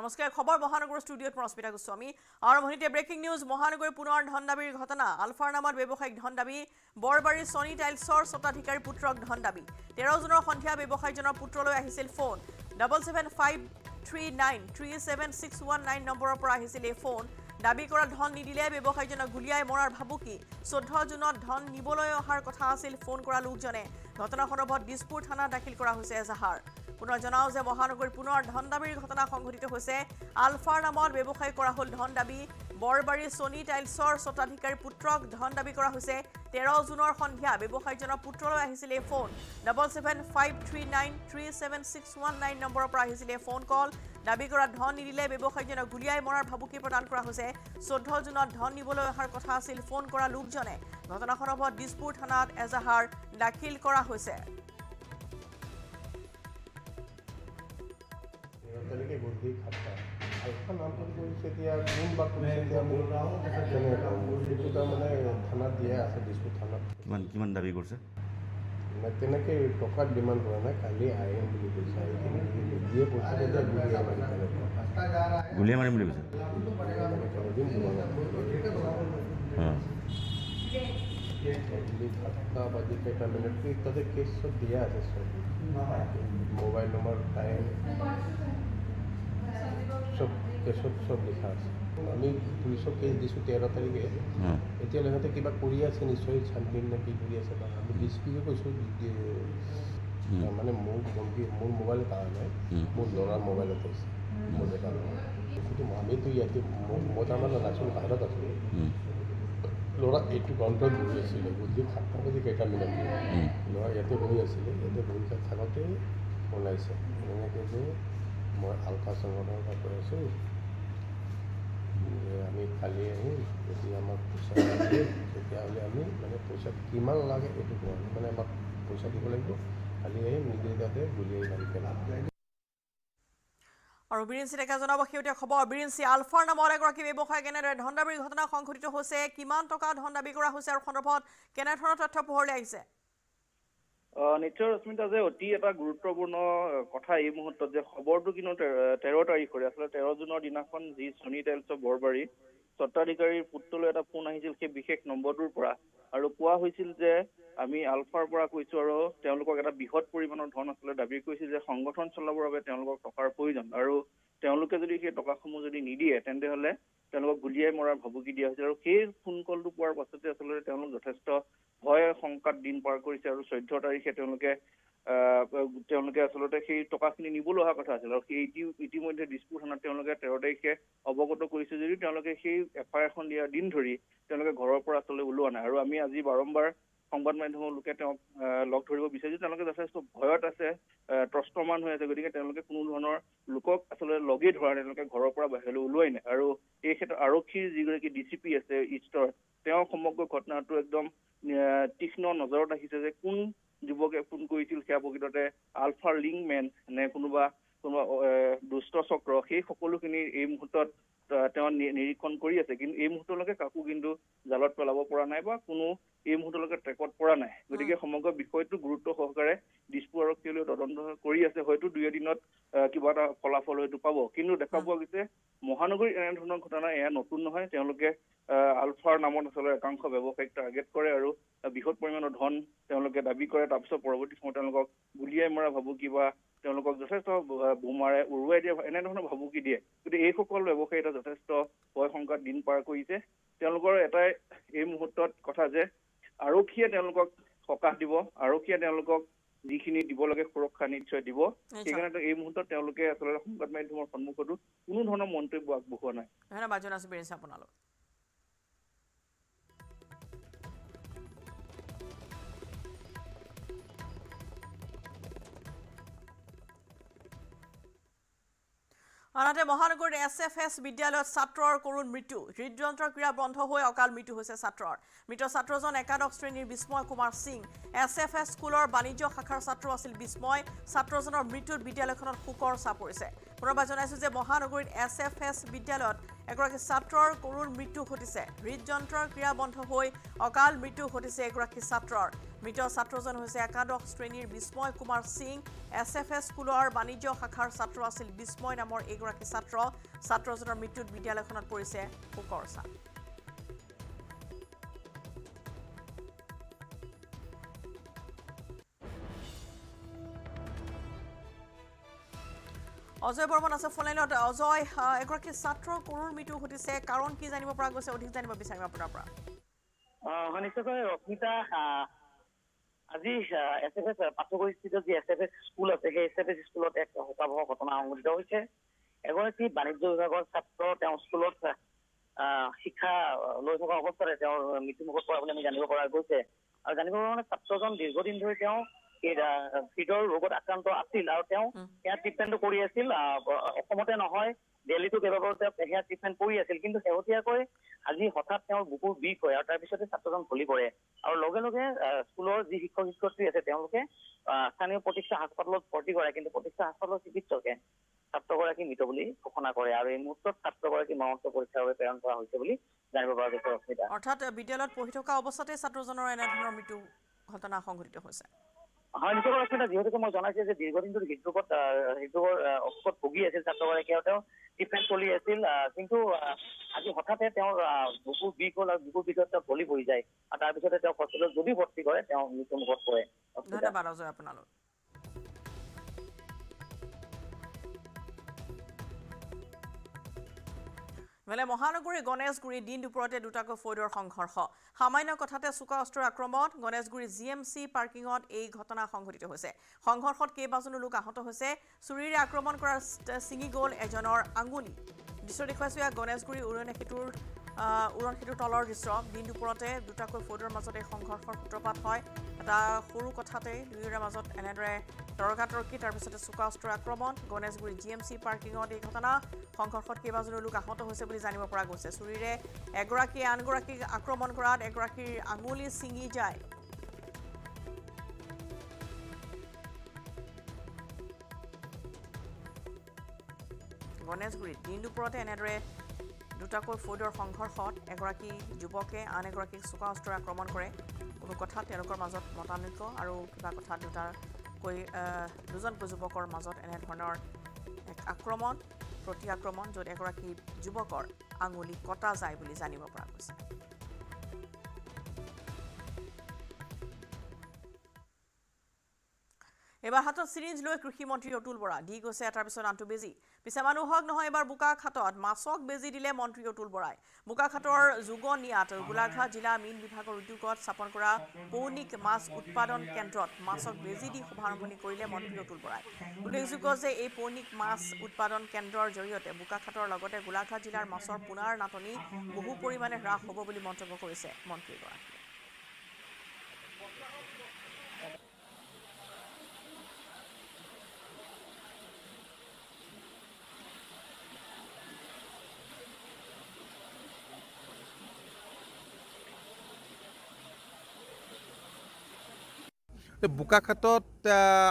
নমস্কাৰ খবৰ মহানগৰ ষ্টুডিঅ'ত মস্মিতা গোস্বামী আৰম্ভণিতে ব্ৰেকিং নিউজ মহানগৰী পুনৰ ধন দাবীৰ ঘটনা আলফাৰ নামত ব্যৱসায়িক ধন দাবী বৰবাৰীৰ ছনি টাইলছৰ স্বতাধিকাৰী পুত্ৰক ধন দাবী তেৰজনৰ সন্ধিয়া ব্যৱসায়ীজনৰ পুত্ৰলৈ আহিছিল phone double seven five three nine three seven six one nine নম্বৰৰ পৰা আহিছিল এই ফোন দাবী কৰা ধন নিদিলে ব্যৱসায়ীজনক গুলিয়াই মৰাৰ ভাবুকি চৈধ্য জুনত ধন নিবলৈ অহাৰ কথা আছিল ফোন কৰা লোকজনে ঘটনা সন্দৰ্ভত দিছপুৰ থানাত দাখিল কৰা হৈছে এজাহাৰ পুনৰ জনাওঁ যে মহানগৰীত পুনৰ ধন দাবীৰ ঘটনা সংঘটিত হৈছে আলফাৰ নামত ব্যৱসায় কৰা হ'ল ধন দাবী বৰবাৰী ছনি টাইলছৰ স্বতাধিকাৰী পুত্ৰক ধন দাবী কৰা হৈছে তেৰ জুনৰ সন্ধিয়া ব্যৱসায়ীজনৰ পুত্ৰলৈ আহিছিল এই phone double seven five three nine three seven six one nine নম্বৰৰ পৰা আহিছিল এই ফোন কল দাবী কৰা ধন নিদিলে ব্যৱসায়ীজনক গুলীয়াই মৰাৰ ভাবুকি প্ৰদান কৰা হৈছে চৈধ্য জুনত ধন নিবলৈ অহাৰ কথা আছিল ফোন কৰা লোকজনে ঘটনা সন্দৰ্ভত দিছপুৰ থানাত এজাহাৰ দাখিল কৰা হৈছে তেনেকৈ বুদ্ধি খাপটা আলফা নামটো কৰিছে এতিয়া কোন বা কোনে এতিয়া মোৰ নাম তেনেকুৱা যিটো তাৰমানে থানাত দিয়া আছে দিছপুৰ থানাত কিমান কিমান দাবী কৰিছে মানে তেনেকৈ টকাত ডিমাণ্ড কৰা নাই কালি আহিম বুলি কৈছে আহিম যিয়ে কৈছে তেতিয়া গুলীয়া মাৰিম গুলীয়া মাৰিম বুলি কৈছে সাতটা বাজি কেইটা মিনিট তাতে কেছ চব দিয়া আছে চব মোবাইল নম্বৰ টাইম চব কেছত চব লিখা আছে আমি পুলিচক কেছ দিছোঁ তেৰ তাৰিখে এতিয়া লগতে কিবা কৰি আছে নিশ্চয় চানবিন নে কি কৰি আছে বা আমি ডি চি পিকে কৈছোঁ মানে মোৰ গম্ভীৰ মোৰ মোবাইলত অহা নাই মোৰ ল'ৰাৰ মোবাইলত আছে মোৰ ডেকা কিন্তু আমিতো ইয়াতে মই তাৰমানে নাছিলোঁ বাহিৰত আছিলোঁ ল'ৰা এইটো গ্ৰন্থত বহি আছিলে বুজি সাতটা বাজি কেইটা মিনিট ল'ৰা ইয়াতে বহি আছিলে ইয়াতে বহি থাকোঁতেই ওলাইছে এনেকৈ যে মই আলকা চাংগৰ পৰা কৈ আছোঁ আমি কালি আহিম যদি আমাক পইচা লাগে তেতিয়াহ'লে আমি মানে পইচা কিমান লাগে এইটো কোৱা মানে আমাক পইচা দিব লাগিব কালি আহিম নিজে তাতে গুলিয়াই মাৰি পেলাম আৰু বিৰিঞ্চি ডেকা জনাব শেহতীয়া খবৰ বিৰিঞ্চি আলফাৰ নামত এগৰাকী ব্যৱসায়ী কেনেদৰে ধন দাবীৰ ঘটনা সংঘটিত হৈছে কিমান টকা ধন দাবী কৰা হৈছে আৰু সন্দৰ্ভত কেনেধৰণৰ তথ্য পোহৰলৈ আহিছে অ নিশ্চয় ৰশ্মিতা যে অতি এটা গুৰুত্বপূৰ্ণ কথা এই মুহূৰ্তত যে খবৰটো কিন্তু তেৰ তাৰিখৰে আচলতে তেৰ জুনৰ দিনাখন যি চনি টেলছৰ বৰবাৰী স্বত্বাধিকাৰীৰ পুত্ৰলৈ এটা ফোন আহিছিল সেই বিশেষ নম্বৰটোৰ পৰা আৰু কোৱা হৈছিল যে আমি আলফাৰ পৰা কৈছো আৰু তেওঁলোকক এটা বৃহৎ পৰিমাণৰ ধন আচলতে দাবী কৰিছিল যে সংগঠন চলাবৰ বাবে তেওঁলোকক টকাৰ প্ৰয়োজন আৰু তেওঁলোকে যদি সেই টকাসমূহ যদি নিদিয়ে তেন্তে হলে তেওঁলোকক গুলিয়াই মৰাৰ ভাবুকি দিয়া হৈছিল আৰু সেই ফোন কলটো পোৱাৰ পাছতে আচলতে তেওঁলোক যথেষ্ট ভয় শংকাত দিন পাৰ কৰিছে আৰু চৈধ্য তাৰিখে তেওঁলোকে তেওঁলোকে আচলতে সেই টকাখিনি নিবলৈ অহা কথা আছিল আৰু সেই ইতিমধ্যে দিছপুৰ থানাত তেওঁলোকে তেৰ তাৰিখে অৱগত কৰিছে যদিও তেওঁলোকে সেই এফ আই আৰ খন দিয়াৰ দিন ধৰি তেওঁলোকে ঘৰৰ পৰা আচলতে ওলোৱা নাই আৰু আমি আজি বাৰম্বাৰ সংবাদ মাধ্যমৰ লোকে তেওঁক লগ ধৰিব বিচাৰিছে তেওঁলোকে যথেষ্ট ভয়ত আছে ত্ৰষ্টমান হৈ আছে গতিকে তেওঁলোকে কোনো ধৰণৰ লোকক আচলতে লগেই ধৰা তেওঁলোকে ঘৰৰ পৰা বাহিৰলৈ ওলোৱাই নাই আৰু এই ক্ষেত্ৰত আৰক্ষীৰ যিগৰাকী ডি চি পি আছে ইষ্টৰ তেওঁ সমগ্ৰ ঘটনাটো একদম তীক্ষ্ণ নজৰত ৰাখিছে যে কোন যুৱকে ফোন কৰিছিল সেয়া প্ৰকৃততে আলফা লিংকমেন নে কোনোবা কোনোবা দুষ্ট চক্ৰ সেই সকলোখিনি এই মুহূৰ্তত তেওঁ নিৰীক্ষণ কৰি আছে কিন্তু এই মুহূৰ্তলৈকে কাকো কিন্তু জালত পেলাব পৰা নাই বা কোনো এই মুহূৰ্তলৈকে ট্ৰেকত পৰা নাই গতিকে সমগ্ৰ বিষয়টো গুৰুত্ব সহকাৰে দিছপুৰ আৰক্ষীলৈ তদন্ত কৰি আছে হয়তো দুই এদিনত কিবা এটা ফলাফল হয়তো পাব কিন্তু দেখা পোৱা গৈছে মহানগৰীত এনেধৰণৰ ঘটনা এয়া নতুন নহয় তেওঁলোকে আলফাৰ নামত আচলতে একাংশ ব্যৱসায়ীক টাৰ্গেট কৰে আৰু বৃহৎ পৰিমাণৰ ধন তেওঁলোকে দাবী কৰে তাৰপিছত পৰৱৰ্তী সময়ত তেওঁলোকক গুলিয়াই মৰা ভাবুকি বা তেওঁলোকক যথেষ্ট বোমাৰে উৰুৱাই দিয়ে এনেধৰণৰ ভাবুকি দিয়ে গতিকে এইসকল ব্যৱসায়ী যথেষ্ট ভয় সংকট দিন পাৰ কৰিছে তেওঁলোকৰ এটাই এই মুহূৰ্তত কথা যে আৰক্ষীয়ে তেওঁলোকক সকাহ দিব আৰক্ষীয়ে তেওঁলোকক যিখিনি দিব লাগে সুৰক্ষা নিশ্চয় দিব সেইকাৰণে এই মুহূৰ্তত তেওঁলোকে আচলতে সংবাদ মাধ্যমৰ সন্মুখতো কোনো ধৰণৰ মন্তব্য আগবঢ়োৱা নাই ধন্যবাদ জনাইছো বিৰেঞ্চ আনহাতে মহানগৰীৰ এছ এফ এছ বিদ্যালয়ত ছাত্ৰৰ কৰুণ মৃত্যু হৃদযন্ত্ৰ ক্ৰীড়া বন্ধ হৈ অকাল মৃত্যু হৈছে ছাত্ৰৰ মৃত ছাত্ৰজন একাদশ শ্ৰেণীৰ Bismay Kumar Singh S F S স্কুলৰ বাণিজ্য শাখাৰ ছাত্ৰ আছিল বিস্ময় ছাত্ৰজনৰ মৃত্যুত বিদ্যালয়খনত শোকৰ চাহ পৰিছে পুনৰবাৰ জনাইছোঁ যে মহানগৰীত এছ এফ এছ বিদ্যালয়ত এগৰাকী ছাত্ৰৰ কৰুণ মৃত্যু ঘটিছে হৃদযন্ত্ৰৰ ক্ৰীড়া বন্ধ হৈ অকাল মৃত্যু ঘটিছে এগৰাকী ছাত্ৰৰ মৃত ছাত্ৰজন হৈছে একাদশ শ্ৰেণীৰ Bismay Kumar Singh S F S স্কুলৰ বাণিজ্য শাখাৰ ছাত্ৰ আছিল বিস্ময় নামৰ এগৰাকী ছাত্ৰ ছাত্ৰজনৰ মৃত্যুত বিদ্যালয়খনত পৰিছে শোকৰ ছাত অজয় বৰ্মন আছে ফলাইনত অজয় এগৰাকী ছাত্ৰৰ কৰোৰ মৃত্যু ঘটিছে কাৰণ কি জানিব পৰা গৈছে অধিক জানিব বিচাৰিম আপোনাৰ পৰা আজি এছ এফ এছ পাৰ্থকৰ স্থিত যি এছ এফ এছ স্কুল আছে সেই এছ এফ এছ স্কুলত এক শোকাবহ ঘটনা সংঘটিত হৈছে এগৰাকী বাণিজ্য বিভাগৰ ছাত্ৰ তেওঁ স্কুলত শিক্ষা লৈ থকা অৱস্থাৰে তেওঁৰ মৃত্যুমুখত পৰা বুলি আমি জানিব পৰা গৈছে আৰু জানিব পৰা মানে ছাত্ৰজন দীৰ্ঘদিন ধৰি তেওঁ হৃদৰ ৰোগত আক্ৰান্ত আছিল আৰু তেওঁ সেয়া ট্ৰিটমেণ্টটো কৰি আছিল অসমতে নহয় দিল্লীতো কেইবাবাৰো সেয়া ট্ৰিটমেণ্ট কৰি আছিল কিন্তু শেহতীয়াকৈ আজি হঠাৎ তেওঁৰ বুকুৰ বিষ হয় আৰু তাৰপিছতে ছাত্ৰজন ভলি পৰে আৰু লগে লগে স্কুলৰ যি শিক্ষক শিক্ষয়িত্ৰী আছে তেওঁলোকে স্থানীয় প্ৰতিষ্ঠা হাস্পাতালত ভৰ্তি কৰে কিন্তু প্ৰতিষ্ঠা হাস্পাতালৰ চিকিৎসকে ছাত্ৰগৰাকী মৃত বুলি ঘোষণা কৰে আৰু এই মুহূৰ্তত ছাত্ৰগৰাকী মৰমত্ব পৰীক্ষাৰ বাবে প্ৰেৰণ কৰা হৈছে বুলি জানিব পৰা গৈছে অৰ্থাৎ বিদ্যালয়ত পঢ়ি থকা অৱস্থাতে ছাত্ৰজনৰ এনেধৰণৰ মৃত্যু ঘটনা সংঘটিত হৈছে হয় নিশ্চয় আছিল যিহেতুকে মই জনাইছোঁ যে দীৰ্ঘদিন ধৰি হৃদৰোগত হৃদৰোগৰ অসুখত ভুগি আছিল ছাত্ৰগৰাকীয়ে তেওঁ ট্ৰিটমেণ্ট চলি আছিল কিন্তু আজি হঠাতে তেওঁৰ বুকু বিষ হ'ল আৰু বুকু বিষত তেওঁ গলি পৰি যায় আৰু তাৰপিছতে তেওঁ হস্পিটেলত যদি ভৰ্তি কৰে তেওঁ মৃত্যুমুখত পৰে ধন্যবাদ আপোনালোক বেলে মহানগৰীৰ গণেশগুৰিৰ দিন দুপৰতে দুটাকৈ ফৈদৰ সংঘৰ্ষ সামান্য কথাতে চোকা অস্ত্ৰৰ আক্ৰমণ গণেশগুৰিৰ জি এম চি পাৰ্কিঙত এই ঘটনা সংঘটিত হৈছে সংঘৰ্ষত কেইবাজনো লোক আহত হৈছে চুৰিৰে আক্ৰমণ কৰা ছিঙি গ'ল এজনৰ আঙুলি দৃশ্য দেখুৱাইছো ইয়াক গণেশগুৰি উৰণ সেতুৰ উড়ন সেতুর তলর দৃশ্য দিন দুপুরতে দুটাক ফৌদর মাজতে এই সংঘর্ষের সূত্রপাত হয় এটা সর কথাতে দুয়োরে মাজত এনেদরে তর্কা তর্কি তারপরে চোকাস্ত্র আক্রমণ গণেশগুড়ি জি এম সি পার্কিংত এই ঘটনা সংঘর্ষত কেবাজনো লোক আহত হয়েছে বলে জানিপরা গেছে চুরিরে এগারী আনগীক আক্রমণ করাত এগারীর আঙুলি সিঙি যায় গণেশগুড়ি দিন দুপুরতে এনেদরে দুটাকৈ ফৌদৰ সংঘৰ্ষত এগৰাকী যুৱকে আন এগৰাকীক চোকাস্ত্ৰৰে আক্ৰমণ কৰে কোনো কথা তেওঁলোকৰ মাজত মতানৈক্য আৰু কিবা কথা দুটাকৈ দুজন যুৱকৰ মাজত এনেধৰণৰ এক আক্ৰমণ প্ৰতি আক্ৰমণ য'ত এগৰাকী যুৱকৰ আঙুলি কটা যায় বুলি জানিব পৰা গৈছে এইবাৰ হাতত চিৰিঞ্জ লৈ কৃষি কৃষিমন্ত্ৰী অতুল বৰা দি গৈছে এটাৰ পিছত আনটো বেজি পিছে মানুহক নহয় এবাৰ বোকাখাটত মাছক বেজি দিলে মন্ত্ৰী অতুল বৰাই বোকাখাটৰ যুগ নিয়াত গোলাঘাট জিলা মীন বিভাগৰ উদ্যোগত স্থাপন কৰা পৌনিক মাছ উৎপাদন কেন্দ্ৰত মাছক বেজি দি শুভাৰম্ভণি কৰিলে মন্ত্ৰী অতুল বৰাই উল্লেখযোগ্য যে এই পৌনিক মাছ উৎপাদন কেন্দ্ৰৰ জৰিয়তে বোকাখাটৰ লগতে গোলাঘাট জিলাৰ মাছৰ পুনৰ নাটনি বহু পৰিমাণে হ্ৰাস হ'ব বুলি মন্তব্য কৰিছে মন্ত্ৰীগৰাকী বোকাখাতত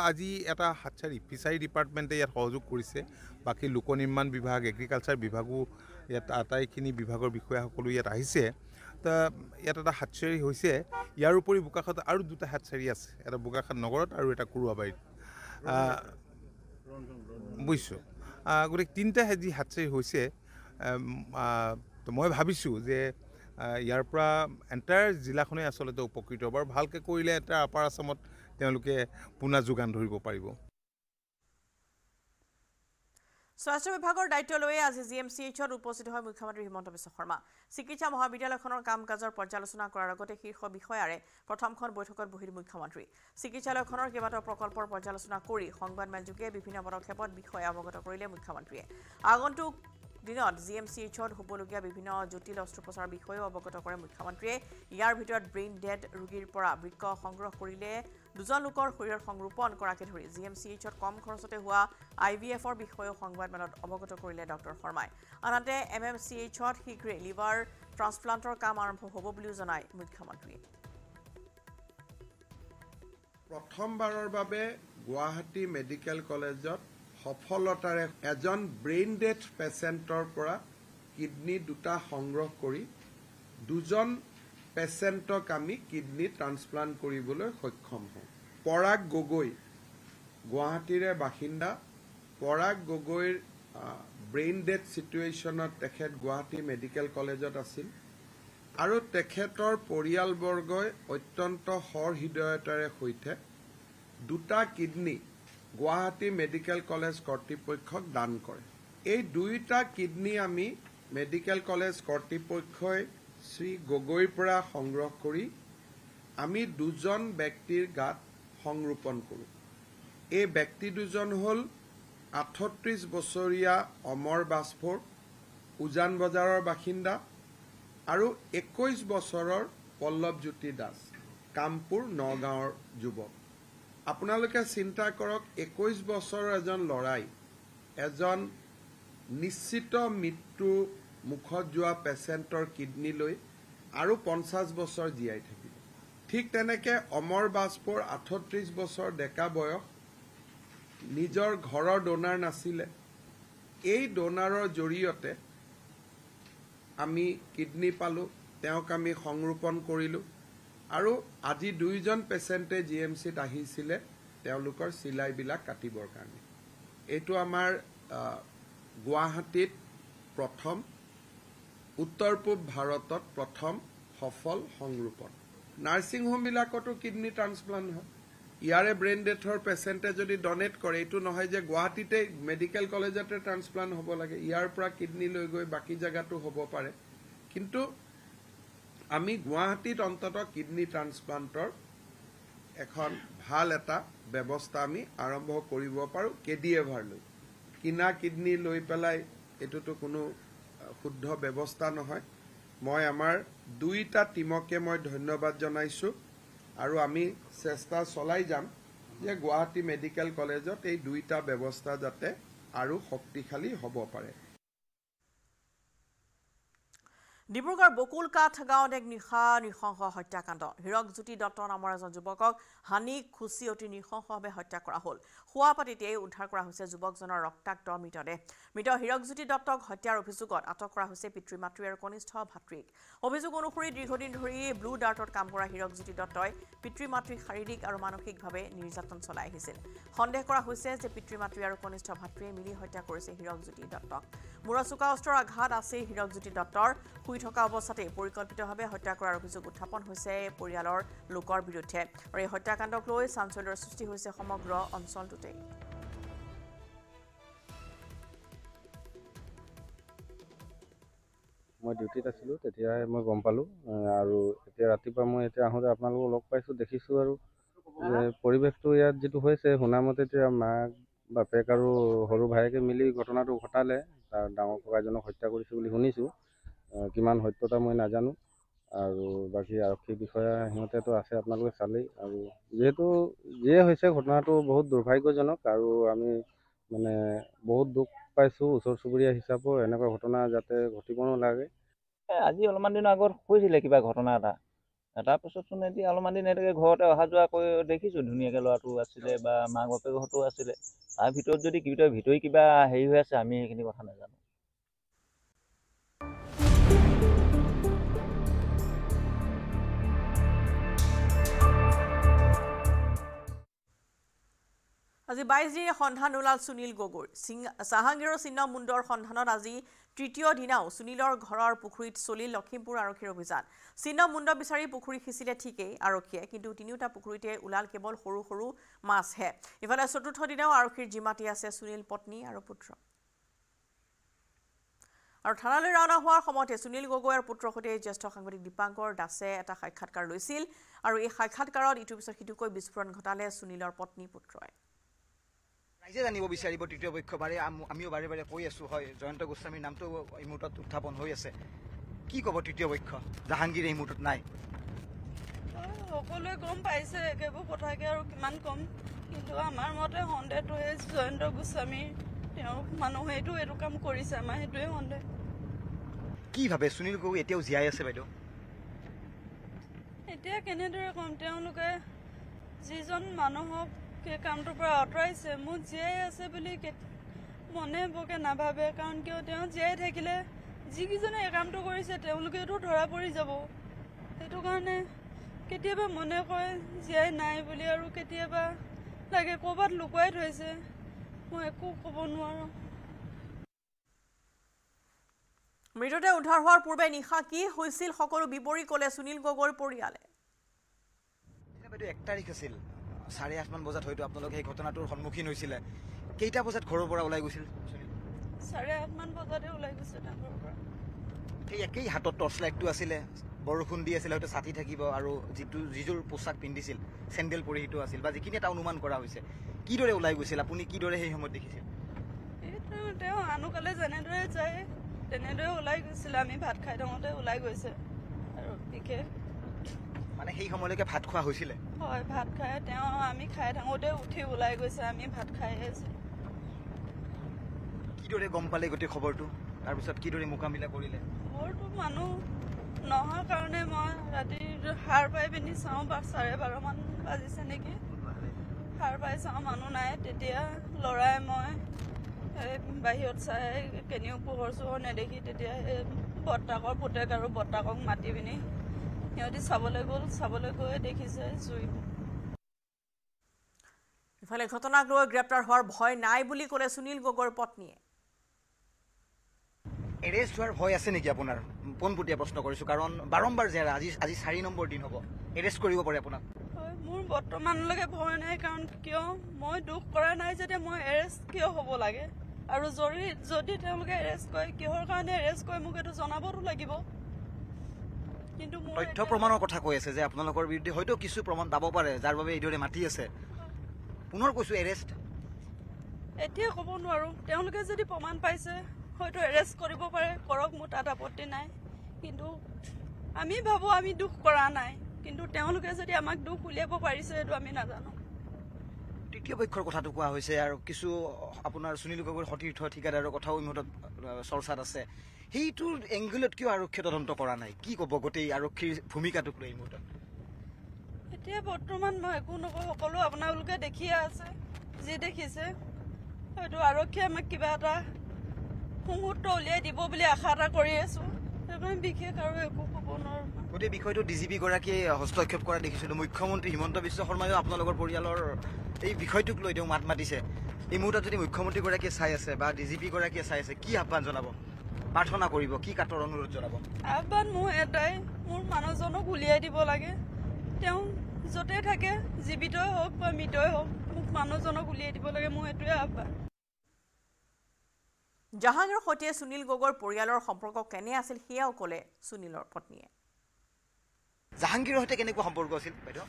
আজি এটা হাতচাৰি ফিচাৰী ডিপাৰ্টমেণ্টে ইয়াত সহযোগ কৰিছে বাকী লোক নিৰ্মাণ বিভাগ এগ্ৰিকালচাৰ বিভাগো ইয়াত আটাইখিনি বিভাগৰ বিষয়াসকলো ইয়াত আহিছে তো ইয়াত এটা হাতচাৰি হৈছে ইয়াৰ উপৰি বোকাখাট আৰু দুটা হাতচাৰি আছে এটা বোকাখাত নগৰত আৰু এটা কুৰুৱাবাৰীত বুজিছোঁ গতিকে তিনিটা যি হাতচাৰি হৈছে মই ভাবিছোঁ যে ইয়াৰ পৰা এণ্টায়াৰ জিলাখনেই আচলতে উপকৃত হ'ব আৰু ভালকৈ কৰিলে এটা আপাৰ আছামত তেওঁলোকে পুনৰ যোগান ধৰিব পাৰিব স্বাস্থ্য বিভাগৰ দায়িত্ব লৈয়ে আজি জি এম চি এইচত উপস্থিত হয় মুখ্যমন্ত্ৰী হিমন্ত বিশ্ব শৰ্মা চিকিৎসা মহাবিদ্যালয়খনৰ কাম কাজৰ পৰ্যালোচনা কৰাৰ লগতে শীৰ্ষ বিষয়াৰে প্ৰথমখন বৈঠকত বহিল মুখ্যমন্ত্ৰী চিকিৎসালয়খনৰ কেইবাটাও প্ৰকল্পৰ পৰ্যালোচনা কৰি সংবাদ মাধ্যমযোগে বিভিন্ন পদক্ষেপত বিষয়ে অৱগত কৰিলে মুখ্যমন্ত্ৰীয়ে আগন্তুক দিনত জি এম চি এইচত হ'বলগীয়া বিভিন্ন জটিল অস্ত্ৰোপচাৰৰ বিষয়েও অৱগত কৰে মুখ্যমন্ত্ৰীয়ে ইয়াৰ ভিতৰত ব্ৰেইন ডেড ৰোগীৰ পৰা বৃক্ষ সংগ্ৰহ কৰিলে দুজন লোকৰ শৰীৰ সংৰোপণ কৰাকে ধৰি জি এম চি এইচত কম খৰচতে হোৱা আই ভি এফৰ বিষয়েও সংবাদমেলত অৱগত কৰিলে ডক্টৰ শৰ্মাই আনহাতে এম এম চি এইচত শীঘ্ৰেই লিভাৰ ট্ৰান্সপ্লাণ্টৰ কাম আৰম্ভ হ'ব বুলিও জনায় মুখ্যমন্ত্ৰীয়ে প্ৰথমবাৰৰ বাবে গুৱাহাটী মেডিকেল কলেজত সফলতাৰে এজন ব্ৰেইন ডেথ পেচেণ্টৰ পৰা কিডনী দুটা সংগ্ৰহ কৰি দুজন পেচেণ্টক আমি কিডনী ট্ৰান্সপ্লাণ্ট কৰিবলৈ সক্ষম হওঁ পৰাগ গগৈ গুৱাহাটীৰে বাসিন্দা পৰাগ গগৈৰ ব্ৰেইন ডেথ ছিটুৱেশ্যনত তেখেত গুৱাহাটী মেডিকেল কলেজত আছিল আৰু তেখেতৰ পৰিয়ালবৰ্গই অত্যন্ত হৰ হৃদয়তাৰে সৈতে দুটা কিডনী গুৱাহাটী মেডিকেল কলেজ কৰ্তৃপক্ষক দান কৰে এই দুয়োটা কিডনী আমি মেডিকেল কলেজ কৰ্তৃপক্ষই শ্ৰী গগৈৰ পৰা সংগ্ৰহ কৰি আমি দুজন ব্যক্তিৰ গাত সংৰোপণ কৰোঁ এই ব্যক্তি দুজন হ'ল আঠত্ৰিশ বছৰীয়া অমৰ বাজফৰ উজান বজাৰৰ বাসিন্দা আৰু একৈশ বছৰৰ পল্লৱজ্যোতি দাস কামপুৰ নগাঁৱৰ যুৱক আপোনালোকে চিন্তা কৰক একৈশ বছৰৰ এজন ল'ৰাই এজন নিশ্চিত মৃত্যু মুখত যোৱা পেচেণ্টৰ কিডনী লৈ আৰু পঞ্চাছ বছৰ জীয়াই থাকিব ঠিক তেনেকৈ অমৰ বাজপুৰ আঠত্ৰিশ বছৰ ডেকা বয়স নিজৰ ঘৰৰ ড'নাৰ নাছিলে এই ড'নাৰৰ জৰিয়তে আমি কিডনী পালোঁ তেওঁক আমি সংৰোপণ কৰিলোঁ আৰু আজি দুয়োজন পেচেণ্টে জি এম চিত আহিছিলে তেওঁলোকৰ চিলাইবিলাক কাটিবৰ কাৰণে এইটো আমাৰ গুৱাহাটীত প্ৰথম উত্তৰ পূব ভাৰতত প্ৰথম সফল সংৰোপণ নাৰ্ছিং হোমবিলাকতো কিডনী ট্ৰান্সপ্লাণ্ট হয় ইয়াৰে ব্ৰেইন ডেথৰ পেচেণ্টে যদি ডনেট কৰে এইটো নহয় যে গুৱাহাটীতে মেডিকেল কলেজতে ট্ৰান্সপ্লাণ্ট হ'ব লাগে ইয়াৰ পৰা কিডনী লৈ গৈ বাকী জেগাতো হ'ব পাৰে কিন্তু আমি গুৱাহাটীত অন্ততঃ কিডনী ট্ৰান্সপ্লাণ্টৰ এখন ভাল এটা ব্যৱস্থা আমি আৰম্ভ কৰিব পাৰোঁ কে ডি এভাৰ লৈ কিনা কিডনী লৈ পেলাই এইটোতো কোনো শুদ্ধ ব্যৱস্থা নহয় মই আমাৰ দুইটা টীমকে মই ধন্যবাদ জনাইছো আৰু আমি চেষ্টা চলাই যাম যে গুৱাহাটী মেডিকেল কলেজত এই দুইটা ব্যৱস্থা যাতে আৰু শক্তিশালী হ'ব পাৰে ডিব্ৰুগড় বকুলকাঠ গাঁৱত এক নিশা নৃশংস হত্যাকাণ্ড হীৰকজ্যোতি দত্ত নামৰ এজন যুৱকক হানি খুচি অতি নৃশংসভাৱে হত্যা কৰা হ'ল শোৱা পাতিতেই উদ্ধাৰ কৰা হৈছে যুৱকজনৰ ৰক্তাক্ত মৃতদেহ মৃত হীৰকজ্যোতি দত্তক হত্যাৰ অভিযোগত আটক কৰা হৈছে পিতৃ মাতৃ আৰু কনিষ্ঠ ভাতৃক অভিযোগ অনুসৰি দীৰ্ঘদিন ধৰি ব্লু ডাৰ্টত কাম কৰা হীৰকজ্যোতি দত্তই পিতৃ মাতৃক শাৰীৰিক আৰু মানসিকভাৱে নিৰ্যাতন চলাই আহিছিল সন্দেহ কৰা হৈছে যে পিতৃ মাতৃ আৰু কনিষ্ঠ ভাতৃয়ে মিলি হত্যা কৰিছে হীৰকজ্যোতি দত্তক মূৰত চোকা অস্ত্ৰৰ আঘাত আছে হীৰকজ্যোতি দত্তৰ শুই থকা অৱস্থাতেই পৰিকল্পিতভাৱে হত্যা কৰাৰ অভিযোগ উত্থাপন হৈছে পৰিয়ালৰ লোকৰ বিৰুদ্ধে আৰু এই হত্যাকাণ্ডক লৈ চাঞ্চল্যৰ সৃষ্টি হৈছে সমগ্ৰ অঞ্চলটোতেই মই ডিউটিত আছিলোঁ তেতিয়াহে মই গম পালোঁ আৰু এতিয়া ৰাতিপুৱা মই এতিয়া আহোঁতে আপোনালোকক লগ পাইছোঁ দেখিছোঁ আৰু পৰিৱেশটো ইয়াত যিটো হৈছে শুনামতে এতিয়া মাক বাপেক আৰু সৰু ভায়েকে মিলি ঘটনাটো ঘটালে তাৰ ডাঙৰ ককাইজনক হত্যা কৰিছে বুলি শুনিছোঁ কিমান সত্যতা মই নাজানো আৰু বাকী আৰক্ষী বিষয়া সিহঁতেতো আছে আপোনালোকে চালেই আৰু যিহেতু যিয়ে হৈছে ঘটনাটো বহুত দুৰ্ভাগ্যজনক আৰু আমি মানে বহুত দুখ পাইছোঁ ওচৰ চুবুৰীয়া হিচাপেও এনেকুৱা ঘটনা যাতে ঘটিব নালাগে আজি অলপমান দিনৰ আগত হৈছিলে কিবা ঘটনা এটা তাৰপিছতচোন এতিয়া অলপমান দিন এনেকৈ ঘৰতে অহা যোৱা কৰি দেখিছোঁ ধুনীয়াকৈ ল'ৰাটো আছিলে বা মাক বাপেক আছিলে তাৰ ভিতৰত যদি কিবা ভিতৰি কিবা হেৰি হৈ আছে আমি সেইখিনি কথা নাজানো আজি বাইশ দিনে সন্ধান ওলাল সুনীল গগৈ চিং চাহাংগীৰৰ চিহ্ন মুণ্ডৰ সন্ধানত আজি তৃতীয় দিনাও সুনীলৰ ঘৰৰ পুখুৰীত চলিল লখিমপুৰ আৰক্ষীৰ অভিযান চিহ্ন মুণ্ড বিচাৰি পুখুৰী সিঁচিলে ঠিকেই আৰক্ষীয়ে কিন্তু তিনিওটা পুখুৰীতে ওলাল কেৱল সৰু সৰু মাছহে ইফালে চতুৰ্থ দিনাও আৰক্ষীৰ জিমাতি আছে সুনীল পত্নী আৰু পুত্ৰ আৰু থানালৈ ৰাওনা হোৱাৰ সময়তে সুনীল গগৈ আৰু পুত্ৰৰ সৈতে জ্যেষ্ঠ সাংবাদিক দীপাংকৰ দাসে এটা সাক্ষাৎকাৰ লৈছিল আৰু এই সাক্ষাৎকাৰত ইটোৰ পিছত সিটোকৈ বিস্ফোৰণ ঘটালে সুনীলৰ পত্নী পুত্ৰই ৰাইজে জানিব বিচাৰিব তৃতীয় পক্ষ বাৰে আমিও বাৰে বাৰে কৈ আছো হয় জয়ন্ত গোস্বামীৰ নামটো এই মুহূৰ্তত উত্থাপন হৈ আছে কি ক'ব তৃতীয় পক্ষ জাহাংগীৰ এই মুহূৰ্তত নাই সকলোৱে গম পাইছে একেবোৰ কথাকে আৰু কিমান কম কিন্তু আমাৰ মতে সন্দেহটো সেই জয়ন্ত গোস্বামীৰ তেওঁ মানুহেইটো এইটো কাম কৰিছে আমাৰ সেইটোৱে সন্দেহ কি ভাবে সুনীল গগৈ এতিয়াও জীয়াই আছে বাইদেউ এতিয়া কেনেদৰে ক'ম তেওঁলোকে যিজন মানুহক সেই কামটোৰ পৰা আঁতৰাইছে মোক জীয়াই আছে বুলি মনে বৰকে নাভাবে কাৰণ কিয় তেওঁ জীয়াই থাকিলে যিকেইজনে এই কামটো কৰিছে তেওঁলোকেতো ধৰা পৰি যাব সেইটো কাৰণে কেতিয়াবা মনে কয় জীয়াই নাই বুলি আৰু কেতিয়াবা লাগে ক'ৰবাত লুকুৱাই থৈছে মই একো ক'ব নোৱাৰোঁ মৃতদেহ উদ্ধাৰ হোৱাৰ পূৰ্বে নিশা কি হৈছিল সকলো বিৱৰি ক'লে সুনীল গগৈৰ পৰিয়ালে এক তাৰিখ আছিল চাৰে আঠমান বজাত হয়তো আপোনালোকে সেই ঘটনাটোৰ সন্মুখীন হৈছিলে কেইটা বজাত ঘৰৰ পৰা ওলাই গৈছিল সেই একেই হাতত টৰ্চ লাইটটো আছিলে বৰষুণ দি আছিলে হয়তো ছাতি থাকিব আৰু যিটো যিযোৰ পোচাক পিন্ধিছিল চেণ্ডেল পৰি সেইটো আছিল বা যিখিনি এটা অনুমান কৰা হৈছে কিদৰে ওলাই গৈছিল আপুনি কিদৰে সেই সময়ত দেখিছিল তেওঁ আনুকালে যেনেদৰে যায় তেনেদৰে ওলাই গৈছিল আমি ভাত খাই থাকোঁতে ওলাই গৈছে আৰু বিশেষ মানে সেই সময়লৈকে ভাত খোৱা হৈছিলে হয় ভাত খাই তেওঁ আমি খাই থাকোঁতে উঠি ওলাই গৈছে আমি ভাত খাই আছো কিদৰে গম পালে গোটেই খবৰটো তাৰপিছত কিদৰে মোকাবিলা কৰিলে খবৰটো মানুহ নহাৰ কাৰণে মই ৰাতি সাৰ পাই পিনি চাওঁ বা চাৰে বাৰমান বাজিছে নেকি সাৰ পাই চাওঁ মানুহ নাই তেতিয়া ল'ৰাই মই বাহিৰত চাই কেনিও পোহৰ চোহৰ নেদেখি তেতিয়া সেই বৰ্তাকৰ পুতেক আৰু বৰ্তাকক মাতি পিনি সিহঁতি চাবলৈ গ'ল চাবলৈ গৈ দেখিছে জুই ইফালে ঘটনাক লৈ গ্ৰেপ্তাৰ হোৱাৰ ভয় নাই বুলি ক'লে সুনীল গগৈৰ পত্নীয়ে এৰেষ্ট হোৱাৰ ভয় আছে নেকি আপোনাৰ পোনপটীয়া প্ৰশ্ন কৰিছোঁ কাৰণ বাৰম্বাৰ যে আজি আজি চাৰি নম্বৰ দিন হ'ব এৰেষ্ট কৰিব পাৰে আপোনাক হয় মোৰ বৰ্তমানলৈকে ভয় নাই কাৰণ কিয় মই দুখ কৰা নাই যাতে মই এৰেষ্ট কিয় হ'ব লাগে আৰু যদি যদি তেওঁলোকে এৰেষ্ট কৰে কিহৰ কাৰণে এৰেষ্ট কৰে মোক এইটো জনাবতো লাগিব কিন্তু তথ্য প্ৰমাণেৰ কথা কৈ আছে যে আপোনালোকৰ বিৰুদ্ধে হয়তো কিছু প্ৰমাণ দাব পাৰে যাৰ বাবে এইদৰে মাতি আছে পুনেৰ কইছো এৰেস্ট এতিয়া কব নোৱাৰো তেওঁলোকে যদি প্ৰমাণ পাইছে হয়তো এৰেষ্ট কৰিব পাৰে কৰক মোৰ তাত আপত্তি নাই কিন্তু আমি ভাবোঁ আমি দুখ কৰা নাই কিন্তু তেওঁলোকে যদি আমাক দুখ উলিয়াব পাৰিছে সেইটো আমি নাজানো তৃতীয় পক্ষৰ কথাটো কোৱা হৈছে আৰু কিছু আপোনাৰ সুনীল গগৈৰ সতীৰ্থ ঠিকাদাৰৰ কথাও ইহঁতত চৰ্চাত আছে সেইটো এংগুলত কিয় আৰক্ষীয়ে তদন্ত কৰা নাই কি ক'ব গোটেই আৰক্ষীৰ ভূমিকাটোক লৈ মুহূৰ্তত এতিয়া বৰ্তমান মই একো নকওঁ সকলো আপোনালোকে দেখিয়ে আছে যি দেখিছে হয়তো আৰক্ষীয়ে আমাক কিবা এটা সুমূহূৰ্ত উলিয়াই দিব বুলি আশা এটা কৰি আছো সেইবাবে বিশেষ আৰু একো ক'ব নোৱাৰো গোটেই বিষয়টো ডিজিপি গৰাকীয়ে হস্তক্ষেপ কৰা দেখিছিলোঁ মুখ্যমন্ত্ৰী হিমন্ত বিশ্ব শৰ্মায়ো আপোনালোকৰ পৰিয়ালৰ এই বিষয়টোক লৈ তেওঁ মাত মাতিছে এই মুহূৰ্তত যদি মুখ্যমন্ত্ৰীগৰাকীয়ে চাই আছে বা ডিজিপি গৰাকীয়ে চাই আছে কি আহ্বান জনাব প্ৰাৰ্থনা কৰিব কি কাটৰ অনুৰোধ জনাব আহ্বান মোৰ এটাই মোৰ মানুহজনক উলিয়াই দিব লাগে তেওঁ য'তে থাকে জীৱিতই হওক বা মৃতই হওক মোক মানুহজনক উলিয়াই দিব লাগে মোৰ এইটোৱে আহ্বান জাহাঙীৰ সৈতে সুনীল গগৈৰ পৰিয়ালৰ সম্পৰ্ক কেনে আছিল সেয়াও ক'লে সুনীলৰ পত্নীয়ে জাহাংগীৰৰ সৈতে কেনেকুৱা সম্পৰ্ক আছিল বাইদেউ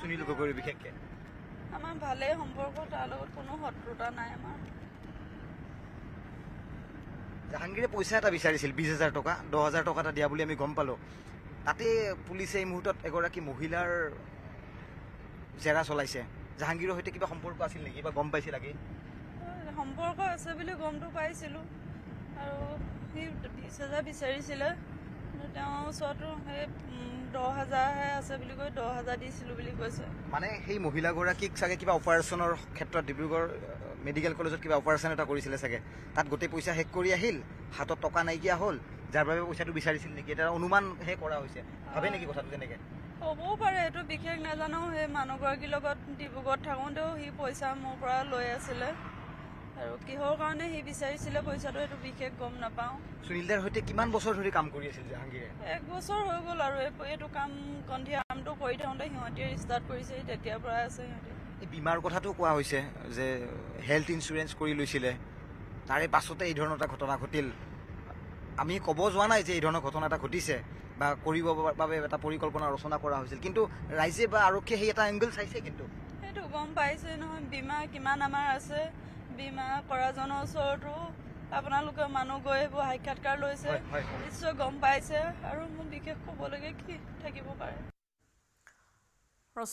সুনীল গগৈৰ বিশেষকৈ আমাৰ ভালেই সম্পৰ্ক তাৰ লগত কোনো শত্ৰুতা নাই আমাৰ জাহাঙ্গীৰে পইচা এটা বিচাৰিছিল বিছ হাজাৰ টকা দহ হাজাৰ টকা এটা দিয়া বুলি আমি গম পালোঁ তাতে পুলিচে এই মুহূৰ্তত এগৰাকী মহিলাৰ জেৰা চলাইছে জাহাংগীৰৰ সৈতে কিবা সম্পৰ্ক আছিল নেকি বা গম পাইছিল আগে সম্পৰ্ক আছে বুলি গমটো পাইছিলোঁ আৰু সি বিছ হাজাৰ বিচাৰিছিলে কিন্তু তেওঁ ওচৰতো সেই দহ হাজাৰহে আছে বুলি কৈ দহ হাজাৰ দিছিলোঁ বুলি কৈছে মানে সেই মহিলাগৰাকীক চাগে কিবা অপাৰেশ্যনৰ ক্ষেত্ৰত ডিব্ৰুগড় মেডিকেল কলেজত কিবা অপাৰেশ্যন এটা কৰিছিলে চাগে তাত গোটেই পইচা শেষ কৰি আহিল হাতত টকা নাইকিয়া হ'ল যাৰ বাবে পইচাটো বিচাৰিছিল নেকি এটা অনুমান সেই কৰা হৈছে ভাবে নেকি কথাটো তেনেকৈ হ'বও পাৰে এইটো বিশেষ নাজানো সেই মানুহগৰাকীৰ লগত ডিব্ৰুগড়ত থাকোঁতেও সি পইচা মোৰ পৰা লৈ আছিলে আৰু কিহৰ কাৰণে সি বিচাৰিছিলে পইচাটো সেইটো বিশেষ গম নাপাওঁ সুনীলদাৰ সৈতে কিমান বছৰ ধৰি কাম কৰি আছিল জাহাংগীৰে এক বছৰ হৈ গ'ল আৰু এইটো কাম কন্ধিয়া কামটো কৰি থাকোঁতে সিহঁতে ষ্টাৰ্ট কৰিছে তেতিয়াৰ পৰাই আছে সিহঁতে বীমাৰ কথাটো কোৱা হৈছে যে হেল্থ ইঞ্চুৰেঞ্চ কৰি লৈছিলে তাৰে পাছতে এই ধৰণৰ ঘটনা ঘটিল আমি ক'ব যোৱা নাই যে এই ধৰণৰ ঘটনা এটা ঘটিছে বা কৰিব বাবে এটা পৰিকল্পনা ৰচনা কৰা হৈছিল কিন্তু ৰাইজে বা আৰক্ষীয়ে সেই এটা এংগল চাইছে কিন্তু সেইটো গম পাইছে নহয় বীমা কিমান আমাৰ আছে বীমা কৰাজনৰ ওচৰতো আপোনালোকে মানুহ গৈ এইবোৰ সাক্ষাৎকাৰ লৈছে নিশ্চয় গম পাইছে আৰু মোৰ বিশেষ ক'বলগীয়া কি থাকিব পাৰে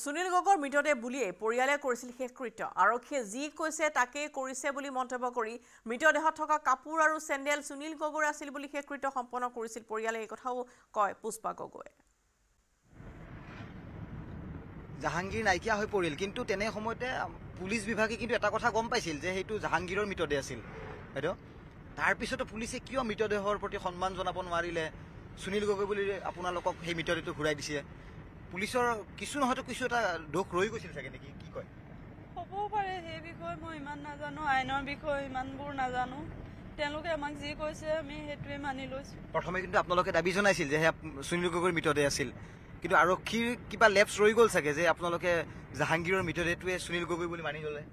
সুনীল গগৈ মৃতদেহ বুলিয়েই পৰিয়ালে কৰিছিল শেষকৃত্য আৰক্ষীয়ে যি কৈছে তাকেই কৰিছে বুলি মন্তব্য কৰি মৃতদেহত থকা কাপোৰ আৰু চেণ্ডেল সুনীল গগৈৰ আছিল বুলি শেষকৃত্য সম্পন্ন কৰিছিল পৰিয়ালে এই কথাও কয় পুষ্পা গগৈয়ে জাহাংগীৰ নাইকিয়া হৈ পৰিল কিন্তু তেনে সময়তে পুলিচ বিভাগে কিন্তু এটা কথা গম পাইছিল যে সেইটো জাহাঙ্গীৰৰ মৃতদেহ আছিল বাইদেউ তাৰপিছতো পুলিচে কিয় মৃতদেহৰ প্ৰতি সন্মান জনাব নোৱাৰিলে সুনীল গগৈ বুলি আপোনালোকক সেই মৃতদেহটো ঘূৰাই দিছে পুলিচৰ কিছু নহয়তো কিছু এটা দোষ ৰৈ গৈছিল চাগে নেকি কি কয় হ'বও পাৰে সেই বিষয়ে মই ইমান নাজানো আইনৰ বিষয়ে ইমানবোৰ নাজানো তেওঁলোকে আমাক যি কৈছে আমি সেইটোৱে মানি লৈছো প্ৰথমে কিন্তু আপোনালোকে দাবী জনাইছিল যে সেয়া সুনীল গগৈৰ মৃতদেহ আছিল কিন্তু আৰক্ষীৰ কিবা লেপছ ৰৈ গল চাগে যে আপোনালোকে জাহাংগীৰৰ মৃতদেহটোৱে সুনীল গগৈ বুলি মানি ললে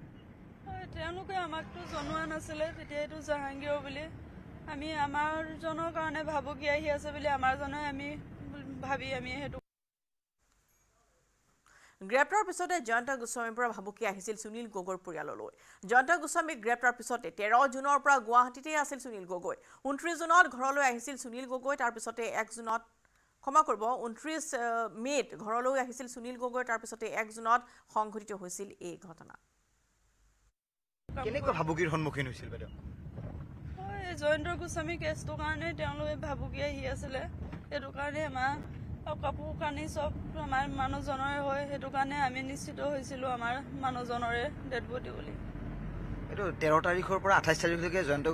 তেওঁলোকে আমাকতো জনোৱা নাছিলে তেতিয়া এইটো জাহাংগীৰৰ বুলি আমি আমাৰজনৰ কাৰণে ভাবুকি আহি আছে বুলি আমাৰজনে আমি ভাবি আমি সেইটো গ্ৰেপ্তাৰ পিছতে জয়ন্ত গোস্বামীৰ পৰা ভাবুকি আহিছিল সুনীল গগৈৰ পৰিয়াললৈ জয়ন্ত গোস্বামীক গ্ৰেপ্তাৰ পিছতে তেৰ জুনৰ পৰা গুৱাহাটীতে আছিল সুনীল গগৈ ঊনত্ৰিছ জুনত ঘৰলৈ আহিছিল সুনীল গগৈ তাৰপিছতে এক জুনত ক্ষমা কৰিব ঊনত্ৰিছ মে'ত ঘৰলৈ আহিছিল সুনীল গগৈ তাৰপিছতে এক জুনত সংঘটিত হৈছিল এই ঘটনা কেনেকৈ ভাবুকিৰ সন্মুখীন হৈছিল বাইদেউ জয়ন্ত গোস্বামী কেছটোৰ কাৰণে তেওঁলোকে ভাবুকি আহি আছিলে সেইটো কাৰণে আমাৰ কাপোৰ কানি চব আমাৰ মানুহজনৰে হয় সেইটো কাৰণে আমি নিশ্চিত হৈছিলোঁ আমাৰ মানুহজনৰে ডেড বডি বুলি এইটো তেৰ তাৰিখৰ পৰা আঠাইছ তাৰিখলৈকে জয়ন্ত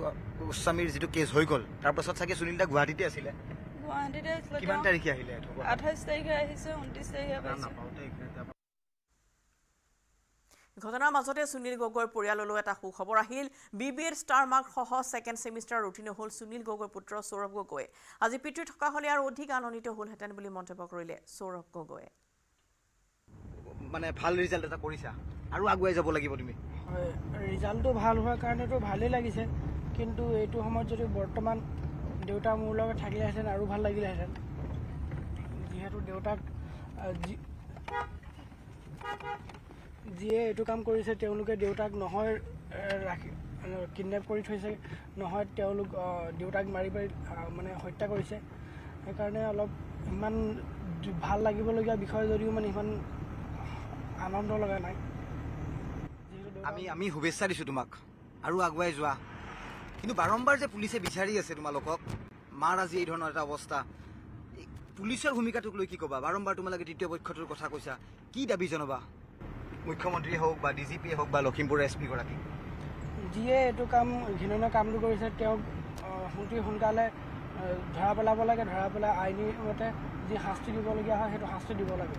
গোস্বামীৰ যিটো কেছ হৈ গ'ল তাৰপাছত চাগে সুনীল দা গুৱাহাটীতে আছিলে গুৱাহাটীতে ঘটনাৰ মাজতে সুনীল গগৈৰ পৰিয়াললৈ এটা সুখবৰ আহিল বি বি এড ষ্টাৰ মাৰ্কসহ ছেকেণ্ড ছেমিষ্টাৰ উত্তীৰ্ণ হ'ল সুনীল গগৈৰ পুত্ৰ সৌৰভ গগৈয়ে আজি পিতৃ থকা হ'লে আৰু অধিক আনন্দিত হ'লহেঁতেন বুলি মন্তব্য কৰিলে সৌৰভ গগৈয়ে মানে ভাল ৰিজাল্ট এটা কৰিছা আৰু আগুৱাই যাব লাগিব তুমি ৰিজাল্টটো ভাল হোৱাৰ কাৰণেতো ভালেই লাগিছে কিন্তু এইটো সময়ত যদি বৰ্তমান দেউতা মোৰ লগত থাকিলেহেঁতেন আৰু ভাল লাগিলেহেঁতেন যিহেতু দেউতাক যি যিয়ে এইটো কাম কৰিছে তেওঁলোকে দেউতাক নহয় ৰাখি কিডনেপ কৰি থৈছে নহয় তেওঁলোক দেউতাক মাৰি মাৰি মানে হত্যা কৰিছে সেইকাৰণে অলপ ইমান ভাল লাগিবলগীয়া বিষয় যদিও মানে ইমান আনন্দ লগা নাই আমি শুভেচ্ছা দিছোঁ তোমাক আৰু আগুৱাই যোৱা কিন্তু বারম্বার যে পুলিশে বিচারি আছে তোমালক মার আজি এই ধরনের একটা অবস্থা পুলিশের ভূমিকাটুক কি কবা বারম্বার তোমালে তৃতীয় পক্ষটার কথা কইসা কি দাবি জানবা মুখ্যমন্ত্রী হোক বা ডিজিপি হোক বা লক্ষিমপুর এস পি গাকি যিয়ে এই কাম ঘৃণনীয় কামটো করেছে অতি সোনকালে ধরা পেলাব লাগে ধরা পেলা আইনের মতে যে শাস্তি দিবলগা হয় সেটা শাস্তি দিব লাগে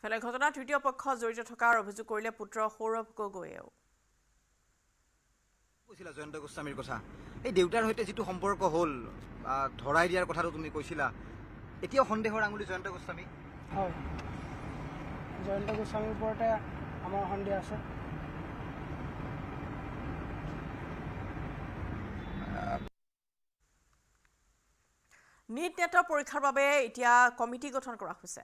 ফেলে ঘটনা তৃতীয় পক্ষ জড়িত থাকার অভিযোগ করলে পুত্র সৌরভ গগৈয়েও কৈছিলা জয়ন্ত গোস্বামীৰ কথা এই দেউতাৰ সৈতে যিটো সম্পৰ্ক হ'ল বা ধৰাই দিয়াৰ কথাটো তুমি কৈছিলা এতিয়াও সন্দেহৰ আঙুলি জয়ন্ত গোস্বামী হয় জয়ন্ত গোস্বামীৰ ওপৰতে আমাৰ সন্দেহ আছে নীট নেটৰ পৰীক্ষাৰ বাবে এতিয়া কমিটি গঠন কৰা হৈছে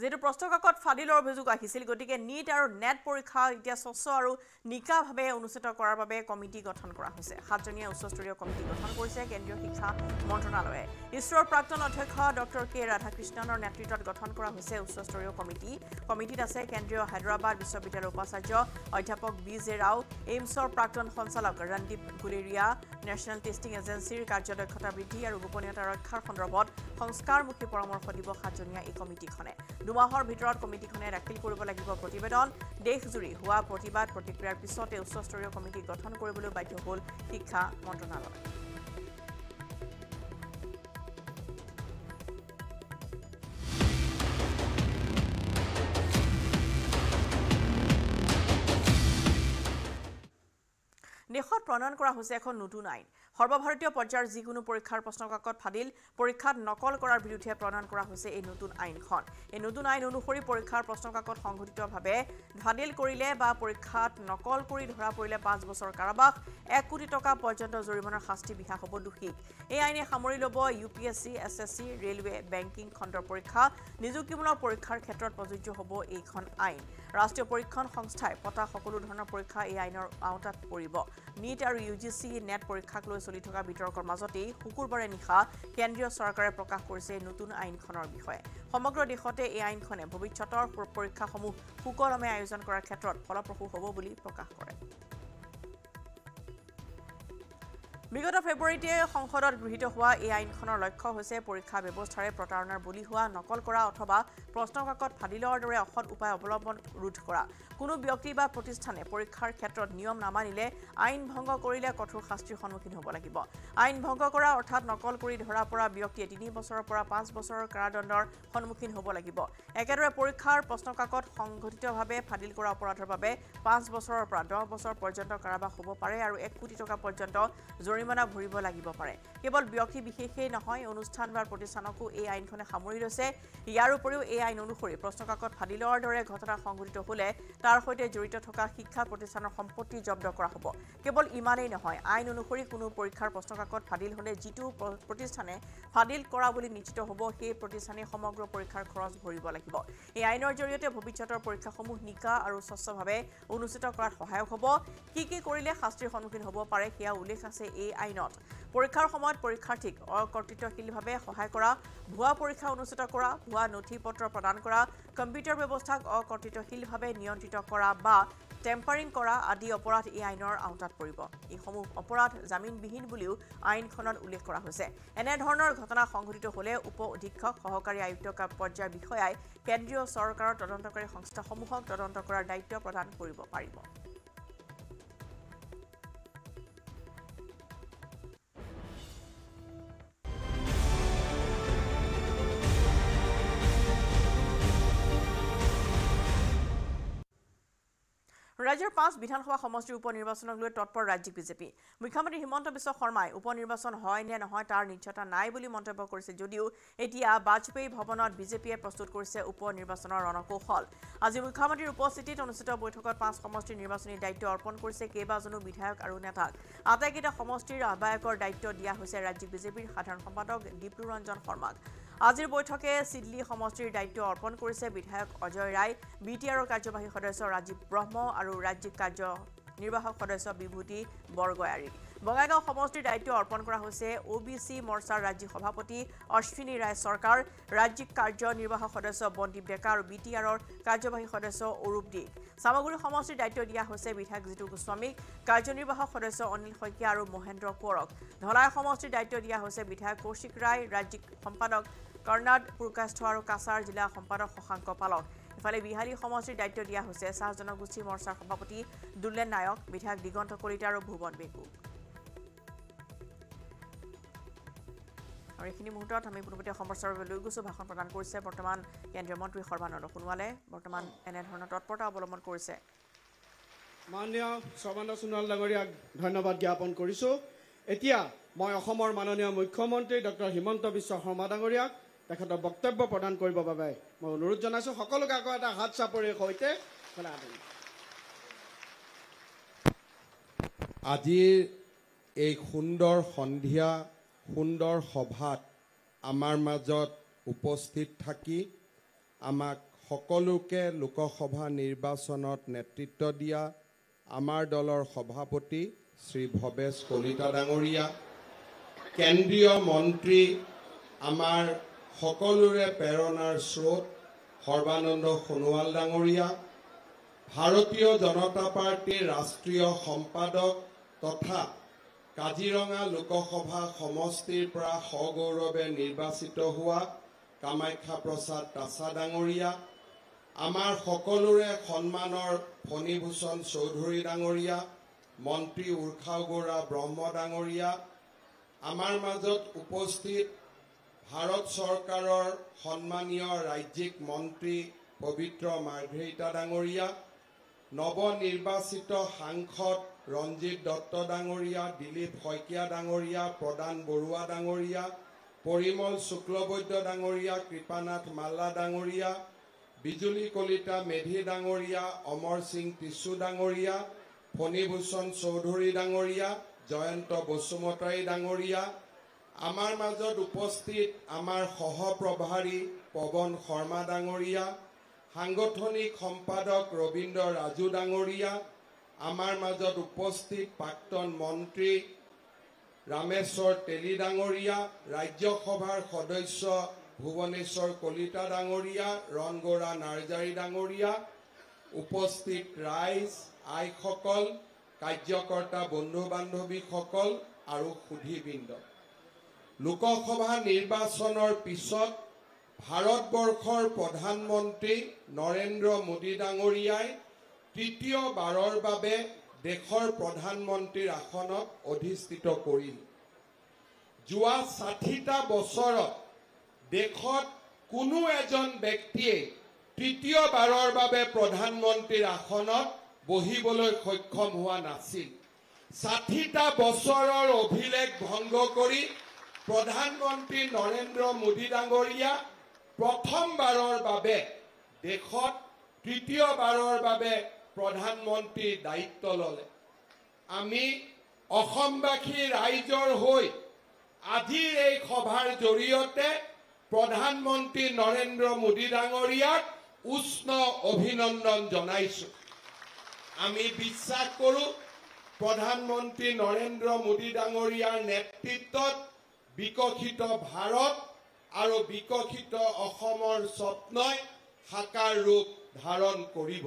যিহেতু প্ৰশ্নকাকত ফাদিলৰ অভিযোগ আহিছিল গতিকে নীট আৰু নেট পৰীক্ষা এতিয়া স্বচ্ছ আৰু নিকাভাৱে অনুষ্ঠিত কৰাৰ বাবে কমিটি গঠন কৰা হৈছে সাতজনীয়া উচ্চস্তৰীয় কমিটি গঠন কৰিছে কেন্দ্ৰীয় শিক্ষা মন্ত্ৰণালয়ে ইছৰোৰ প্ৰাক্তন অধ্যক্ষ ডক্টৰ কে ৰাধাকৃষ্ণণৰ নেতৃত্বত গঠন কৰা হৈছে উচ্চস্তৰীয় কমিটি কমিটিত আছে কেন্দ্ৰীয় হায়দৰাবাদ বিশ্ববিদ্যালয়ৰ উপাচাৰ্য অধ্যাপক বি জে ৰাও এইমছৰ প্ৰাক্তন সঞ্চালক ৰণদীপ গুলেৰিয়া নেশ্যনেল টেষ্টিং এজেন্সিৰ কাৰ্যদক্ষতা বৃদ্ধি আৰু গোপনীয়তা ৰক্ষাৰ সন্দৰ্ভত সংস্কাৰমুখী পৰামৰ্শ দিব সাতজনীয়া এই কমিটিখনে দুমাহৰ ভিতৰত কমিটিখনে দাখিল কৰিব লাগিব প্ৰতিবেদন দেশজুৰি হোৱা প্ৰতিবাদ প্ৰতিক্ৰিয়াৰ পিছতে উচ্চস্তৰীয় কমিটি গঠন কৰিবলৈ বাধ্য হ'ল শিক্ষা মন্ত্ৰণালয় দেশত প্ৰণয়ন কৰা হৈছে এখন নতুন আইন সৰ্বভাৰতীয় পৰ্যায়ৰ যিকোনো পৰীক্ষাৰ প্ৰশ্নকাকত ফাদিল পৰীক্ষাত নকল কৰাৰ বিৰুদ্ধে প্ৰণয়ন কৰা হৈছে এই নতুন আইনখন এই নতুন আইন অনুসৰি পৰীক্ষাৰ প্ৰশ্নকাকত সংঘটিতভাৱে ফাদিল কৰিলে বা পৰীক্ষাত নকল কৰি ধৰা পৰিলে পাঁচ বছৰ কাৰাবাস এক কোটি টকা পৰ্যন্ত জৰিমনাৰ শাস্তি বিহা হ'ব দোষীক এই আইনে সামৰি ল'ব U P S C S S C railway banking খণ্ডৰ পৰীক্ষা নিযুক্তিমূলক পৰীক্ষাৰ ক্ষেত্ৰত প্ৰযোজ্য হ'ব এইখন আইন ৰাষ্ট্ৰীয় পৰীক্ষণ সংস্থাই পতা সকলো ধৰণৰ পৰীক্ষা এই আইনৰ আওতাত পৰিব নীট আৰু ইউ জি চি নেট পৰীক্ষাক লৈ চলি থকা বিতৰ্কৰ মাজতেই শুকুৰবাৰে নিশা কেন্দ্ৰীয় চৰকাৰে প্ৰকাশ কৰিছে নতুন আইনখনৰ বিষয়ে সমগ্ৰ দেশতে এই আইনখনে ভৱিষ্যতৰ পৰীক্ষাসমূহ সুকলমে আয়োজন কৰাৰ ক্ষেত্ৰত ফলপ্ৰসূ হ'ব বুলি প্ৰকাশ কৰে বিগত ফেব্ৰুৱাৰীতে সংসদত গৃহীত হোৱা এই আইনখনৰ লক্ষ্য হৈছে পৰীক্ষা ব্যৱস্থাৰে প্ৰতাৰণাৰ বলি হোৱা নকল কৰা অথবা প্ৰশ্নকাকত ফালি লোৱাৰ দৰে অসৎ উপায় অৱলম্বন ৰোধ কৰা কোনো ব্যক্তি বা প্ৰতিষ্ঠানে পৰীক্ষাৰ ক্ষেত্ৰত নিয়ম নামানিলে আইন ভংগ কৰিলে কঠোৰ শাস্তিৰ সন্মুখীন হ'ব লাগিব আইন ভংগ কৰা অৰ্থাৎ নকল কৰি ধৰা পৰা ব্যক্তিয়ে তিনি বছৰৰ পৰা পাঁচ বছৰৰ কাৰাদণ্ডৰ সন্মুখীন হ'ব লাগিব একেদৰে পৰীক্ষাৰ প্ৰশ্নকাকত সংঘটিতভাৱে ফাদিল কৰা অপৰাধৰ বাবে পাঁচ বছৰৰ পৰা দহ বছৰ পৰ্যন্ত কাৰাবাস হ'ব পাৰে আৰু এক কোটি টকা পৰ্যন্ত জৰিমনা ভৰিব লাগিব পাৰে কেৱল ব্যক্তি বিশেষেই নহয় অনুষ্ঠান বা প্ৰতিষ্ঠানকো এই আইনখনে সামৰি লৈছে ইয়াৰ উপৰিও এই আইন অনুসৰি প্ৰশ্নকাকত ফালি লোৱাৰ দৰে ঘটনা সংঘটিত হলে তাৰ সৈতে জড়িত থকা শিক্ষা প্ৰতিষ্ঠানৰ সম্পত্তি জব্দ কৰা হ'ব কেৱল ইমানেই নহয় আইন অনুসৰি কোনো পৰীক্ষাৰ প্ৰশ্নকাকত ফাদিল হলে যিটো প্ৰতিষ্ঠানে ফাদিল কৰা বুলি নিশ্চিত হ'ব সেই প্ৰতিষ্ঠানে সমগ্ৰ পৰীক্ষাৰ খৰচ ভৰিব লাগিব এই আইনৰ জৰিয়তে ভৱিষ্যতৰ পৰীক্ষাসমূহ নিকা আৰু স্বচ্ছভাৱে অনুষ্ঠিত কৰাত সহায়ক হ'ব কি কি কৰিলে শাস্তিৰ সন্মুখীন হ'ব পাৰে সেয়া উল্লেখ আছে এই আইনত পৰীক্ষাৰ সময়ত পৰীক্ষাৰ্থীক অকৰ্তৃত্বশীলভাৱে সহায় কৰা ভুৱা পৰীক্ষা অনুষ্ঠিত কৰা ভুৱা নথি পত্ৰ প্ৰদান কৰা কম্পিউটাৰ ব্যৱস্থাক অকৰ্তৃত্বশীলভাৱে নিয়ন্ত্ৰিত কৰা বা টেম্পাৰিং কৰা আদি অপৰাধ এই আইনৰ আওতাত পৰিব এইসমূহ অপৰাধ জামিনবিহীন বুলিও আইনখনত উল্লেখ কৰা হৈছে এনেধৰণৰ ঘটনা সংঘটিত হ'লে উপ অধীক্ষক সহকাৰী আয়ুক্ত পৰ্যায়ৰ বিষয়াই কেন্দ্ৰীয় চৰকাৰৰ তদন্তকাৰী সংস্থাসমূহক তদন্ত কৰাৰ দায়িত্ব প্ৰদান কৰিব পাৰিব ৰাজ্যৰ পাঁচ বিধানসভা সমষ্টিৰ উপ নিৰ্বাচনক লৈ তৎপৰ ৰাজ্যিক বিজেপি মুখ্যমন্ত্ৰী হিমন্ত বিশ্ব শৰ্মাই উপ নিৰ্বাচন হয় নে নহয় তাৰ নিশ্চয়তা নাই বুলি মন্তব্য কৰিছে যদিও এতিয়া বাজপেয়ী ভৱনত বিজেপিয়ে প্ৰস্তুত কৰিছে উপ নিৰ্বাচনৰ ৰণকৌশল আজি মুখ্যমন্ত্ৰীৰ উপস্থিতিত অনুষ্ঠিত বৈঠকত পাঁচ সমষ্টিৰ নিৰ্বাচনী দায়িত্ব অৰ্পণ কৰিছে কেইবাজনো বিধায়ক আৰু নেতাক আটাইকেইটা সমষ্টিৰ আহ্বায়কৰ দায়িত্ব দিয়া হৈছে ৰাজ্যিক বিজেপিৰ সাধাৰণ সম্পাদক দীপ্তু ৰঞ্জন শৰ্মাক আজিৰ বৈঠকে চিডলি সমষ্টিৰ দায়িত্ব অৰ্পণ কৰিছে বিধায়ক অজয় ৰায় বি টি আৰৰ কাৰ্যবাহী সদস্য ৰাজীৱ ব্ৰহ্ম আৰু ৰাজ্যিক কাৰ্যনিৰ্বাহক সদস্য বিভূতি বৰগয়াৰী বঙাইগাঁও সমষ্টিৰ দায়িত্ব অৰ্পণ কৰা হৈছে অ বি চি মৰ্চাৰ ৰাজ্যিক সভাপতি অশ্বিনী ৰায় চৰকাৰ ৰাজ্যিক কাৰ্যনিৰ্বাহক সদস্য বন্দীপ ডেকা আৰু বি টি আৰৰ কাৰ্যবাহী সদস্য অৰূপ দীপ চামগুৰি সমষ্টিৰ দায়িত্ব দিয়া হৈছে বিধায়ক জিতু গোস্বামীক কাৰ্যনিৰ্বাহক সদস্য অনিল শইকীয়া আৰু মহেন্দ্ৰ কোঁৱৰক ধলাই সমষ্টিৰ দায়িত্ব দিয়া হৈছে বিধায়ক কৌশিক ৰায় ৰাজ্যিক সম্পাদক কৰ্ণাদ পুৰকাষ্ঠ আৰু কাছাৰ জিলা সম্পাদক শশাংক পালক ইফালে বিহালী সমষ্টিৰ দায়িত্ব দিয়া হৈছে চাহ জনগোষ্ঠী মৰ্চাৰ সভাপতি দুলেন নায়ক বিধায়ক দিগন্ত কলিতা আৰু ভুৱন বেগুক আৰু এইখিনি মুহূৰ্তত আমি পোনপটীয়া সমস্যাৰ বাবে লৈ গৈছোঁ ভাষণ প্ৰদান কৰিছে বৰ্তমান কেন্দ্ৰীয় মন্ত্ৰী সৰ্বানন্দ সোণোৱালে বৰ্তমান এনেধৰণৰ তৎপৰতা অৱলম্বন কৰিছে মাননীয় সৰ্বানন্দ সোণোৱাল ডাঙৰীয়াক ধন্যবাদ জ্ঞাপন কৰিছোঁ এতিয়া মই অসমৰ মাননীয় মুখ্যমন্ত্ৰী ডক্টৰ হিমন্ত বিশ্ব শৰ্মা ডাঙৰীয়াক তেখেতৰ বক্তব্য প্ৰদান কৰিবৰ বাবে মই অনুৰোধ জনাইছোঁ সকলোকে আকৌ এটা হাত চাপৰিৰ সৈতে আজিৰ এই সুন্দৰ সন্ধিয়া সুন্দৰ সভাত আমাৰ মাজত উপস্থিত থাকি আমাক সকলোকে লোকসভা নিৰ্বাচনত নেতৃত্ব দিয়া আমাৰ দলৰ সভাপতি শ্ৰী ভৱেশ কলিতা ডাঙৰীয়া কেন্দ্ৰীয় মন্ত্ৰী আমাৰ সকলোৰে প্ৰেৰণাৰ স্ৰোত সৰ্বানন্দ সোণোৱাল ডাঙৰীয়া ভাৰতীয় জনতা পাৰ্টীৰ ৰাষ্ট্ৰীয় সম্পাদক তথা কাজিৰঙা লোকসভা সমষ্টিৰ পৰা সগৌৰৱে নিৰ্বাচিত হোৱা কামাখ্যা প্ৰসাদ তাছা ডাঙৰীয়া আমাৰ সকলোৰে সন্মানৰ ফণীভূষণ চৌধুৰী ডাঙৰীয়া মন্ত্ৰী উৰ্ষা গৌৰা ব্ৰহ্ম ডাঙৰীয়া আমাৰ মাজত উপস্থিত ভাৰত চৰকাৰৰ সন্মানীয় ৰাজ্যিক মন্ত্ৰী পবিত্ৰ মাৰ্ঘেৰিতা ডাঙৰীয়া নৱ নিৰ্বাচিত সাংসদ ৰঞ্জিত দত্ত ডাঙৰীয়া দিলীপ শইকীয়া ডাঙৰীয়া প্ৰদান বৰুৱা ডাঙৰীয়া পৰিমল শুক্লবৈদ্য ডাঙৰীয়া কৃপানাথ মাল্লা ডাঙৰীয়া বিজুলী কলিতা মেধি ডাঙৰীয়া অমৰ সিং টিচু ডাঙৰীয়া ফণীভূষণ চৌধুৰী ডাঙৰীয়া জয়ন্ত বসুমতাৰী ডাঙৰীয়া আমাৰ মাজত উপস্থিত আমাৰ সহপ্ৰভাৰী পৱন শৰ্মা ডাঙৰীয়া সাংগঠনিক সম্পাদক ৰবীন্দ্ৰ ৰাজু ডাঙৰীয়া আমাৰ মাজত উপস্থিত প্ৰাক্তন মন্ত্ৰী ৰামেশ্বৰ তেলী ডাঙৰীয়া ৰাজ্যসভাৰ সদস্য ভুৱনেশ্বৰ কলিতা ডাঙৰীয়া ৰণগৌৰা নাৰ্জাৰী ডাঙৰীয়া উপস্থিত ৰাইজ আইসকল কাৰ্যকৰ্তা বন্ধু বান্ধৱীসকল আৰু সুধিবৃন্দ লোকসভা নিৰ্বাচনৰ পিছত ভাৰতবৰ্ষৰ প্ৰধানমন্ত্ৰী নৰেন্দ্ৰ মোদী ডাঙৰীয়াই তৃতীয়বাৰৰ বাবে দেশৰ প্ৰধানমন্ত্ৰীৰ আসনত অধিষ্ঠিত কৰিল যোৱা ষাঠিটা বছৰত দেশত কোনো এজন ব্যক্তিয়ে তৃতীয়বাৰৰ বাবে প্ৰধানমন্ত্ৰীৰ আসনত বহিবলৈ সক্ষম হোৱা নাছিল ষাঠিটা বছৰৰ অভিলেখ ভংগ কৰি প্ৰধানমন্ত্ৰী নৰেন্দ্ৰ মোদী ডাঙৰীয়া প্ৰথমবাৰৰ বাবে দেশত তৃতীয়বাৰৰ বাবে প্ৰধানমন্ত্ৰী দায়িত্ব ল'লে আমি অসমবাসী ৰাইজৰ হৈ আজিৰ এই সভাৰ জৰিয়তে প্ৰধানমন্ত্ৰী নৰেন্দ্ৰ মোদী ডাঙৰীয়াক উষ্ণ অভিনন্দন জনাইছো আমি বিশ্বাস কৰোঁ প্ৰধানমন্ত্ৰী নৰেন্দ্ৰ মোদী ডাঙৰীয়াৰ নেতৃত্বত বিকশিত ভাৰত আৰু বিকশিত অসমৰ স্বপ্নই সাকাৰ ৰূপ ধাৰণ কৰিব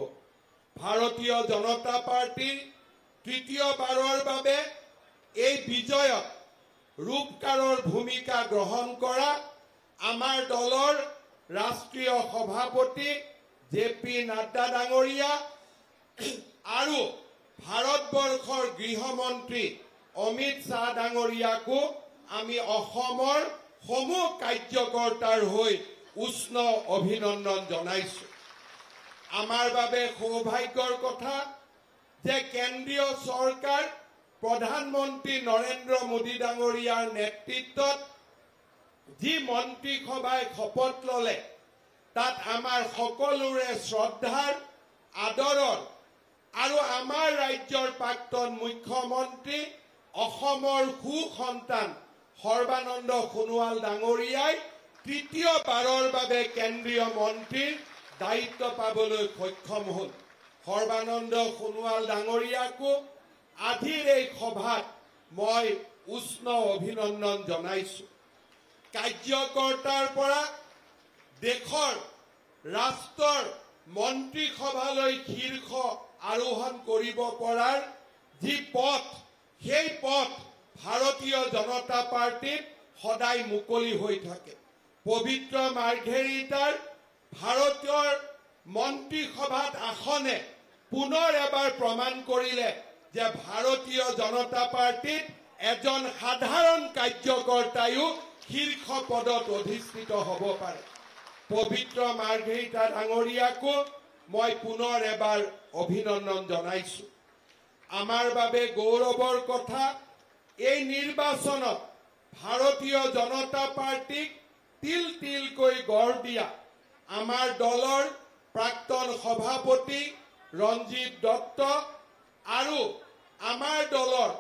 ভাৰতীয় জনতা পাৰ্টীৰ তৃতীয়বাৰৰ বাবে এই বিজয়ত ৰূপকাৰৰ ভূমিকা গ্ৰহণ কৰা আমাৰ দলৰ ৰাষ্ট্ৰীয় সভাপতি জে পি নাড্ডা ডাঙৰীয়া আৰু ভাৰতবৰ্ষৰ গৃহমন্ত্ৰী অমিত শ্বাহ ডাঙৰীয়াকো আমি অসমৰ সমূহ কাৰ্যকৰ্তাৰ হৈ উষ্ণ অভিনন্দন জনাইছো আমাৰ বাবে সৌভাগ্যৰ কথা যে কেন্দ্ৰীয় চৰকাৰ প্ৰধানমন্ত্ৰী নৰেন্দ্ৰ মোদী ডাঙৰীয়াৰ নেতৃত্বত যি মন্ত্ৰীসভাই শপত ল'লে তাত আমাৰ সকলোৰে শ্ৰদ্ধাৰ আদৰৰ আৰু আমাৰ ৰাজ্যৰ প্ৰাক্তন মুখ্যমন্ত্ৰী অসমৰ সন্তান সৰ্বানন্দ সোণোৱাল ডাঙৰীয়াই তৃতীয়বাৰৰ বাবে কেন্দ্ৰীয় মন্ত্ৰীৰ দায়িত্ব পাবলৈ সক্ষম হ'ল সৰ্বানন্দ সোণোৱাল ডাঙৰীয়াকো আজিৰ এই সভাত মই উষ্ণ অভিনন্দন জনাইছো কাৰ্যকৰ্তাৰ পৰা দেশৰ ৰাষ্ট্ৰৰ মন্ত্ৰীসভালৈ শীৰ্ষ আৰোহণ কৰিব পৰাৰ যি পথ সেই পথ ভাৰতীয় জনতা পাৰ্টীত সদায় মুকলি হৈ থাকে পবিত্ৰ মাৰ্ঘেৰিটাৰ ভাৰতীয়ৰ মন্ত্ৰীসভাত আসনে পুনৰ এবাৰ প্ৰমাণ কৰিলে যে ভাৰতীয় জনতা পাৰ্টিত এজন সাধাৰণ কাৰ্যকৰ্তায়ো শীৰ্ষ পদত অধিষ্ঠিত হ'ব পাৰে পবিত্ৰ মাৰ্ঘেৰিটা ডাঙৰীয়াকো মই পুনৰ এবাৰ অভিনন্দন জনাইছো আমাৰ বাবে গৌৰৱৰ কথা এই নিৰ্বাচনত ভাৰতীয় জনতা পাৰ্টীক তিল তিলকৈ গঢ় দিয়া আমাৰ দলৰ প্ৰাক্তন সভাপতি ৰঞ্জিত দত্ত আৰ আমাৰ দলেৰ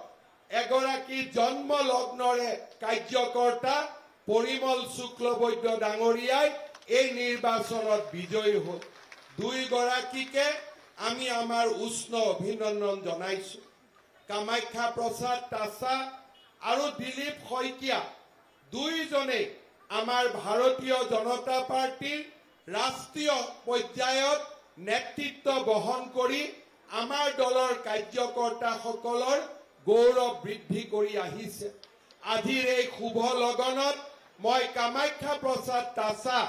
এগাৰী জন্মলগ্নৰে কাৰ্যকৰ্তা পৰিমল শুক্লবৈদ্য ডাঙৰীয়াই এই নিৰ্বাচনত বিজয়ী হল দুইগাৰীকে আমি আমাৰ উষ্ণ অভিনন্দন জানাইছো কামাখ্যা প্ৰসাদ তাচা আৰু দিলীপ শইকীয়া দুয়োজনে আমাৰ ভাৰতীয় জনতা পাৰ্টীৰ ৰাষ্ট্ৰীয় পৰ্যায়ত নেতৃত্ব বহন কৰি আমাৰ দলৰ কাৰ্যকৰ্তাসকলৰ গৌৰৱ বৃদ্ধি কৰি আহিছে আজিৰ এই শুভ লগনত মই কামাখ্যা প্ৰসাদ তাচা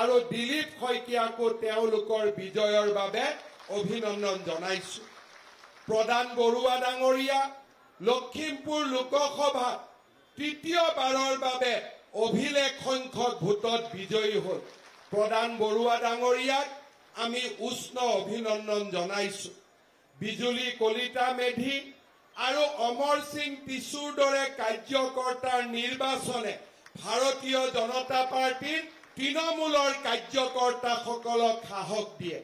আৰু দিলীপ শইকীয়াকো তেওঁলোকৰ বিজয়ৰ বাবে অভিনন্দন জনাইছোঁ প্ৰদান বৰুৱা ডাঙৰীয়া লখিমপুৰ লোকসভা তৃতীয়বাৰৰ বাবে অভিলেখ সংখ্যক ভোটত বিজয়ী হ'ল প্ৰদান বৰুৱা ডাঙৰীয়াক আমি উষ্ণ অভিনন্দন জনাইছো বিজুলী কলিতা মেধি আৰু অমৰ সিং টিচুৰ দৰে কাৰ্যকৰ্তাৰ নিৰ্বাচনে ভাৰতীয় জনতা পাৰ্টীৰ তৃণমূলৰ কাৰ্যকৰ্তাসকলক সাহস দিয়ে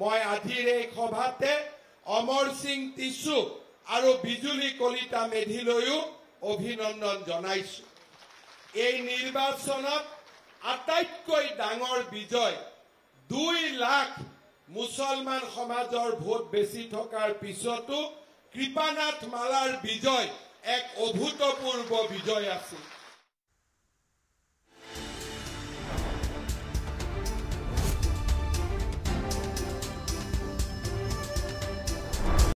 মই আজিৰ এই সভাতে অমৰ সিং টিচু আৰু বিজুলী কলিতা মেধিলৈও অভিনন্দন জনাইছো এই নিৰ্বাচনত আটাইতকৈ ডাঙৰ বিজয় দুই লাখ মুছলমান সমাজৰ ভোট বেছি থকাৰ পিছতো কৃপানাথ মালাৰ বিজয় এক অভূতপূৰ্ব বিজয় আছিল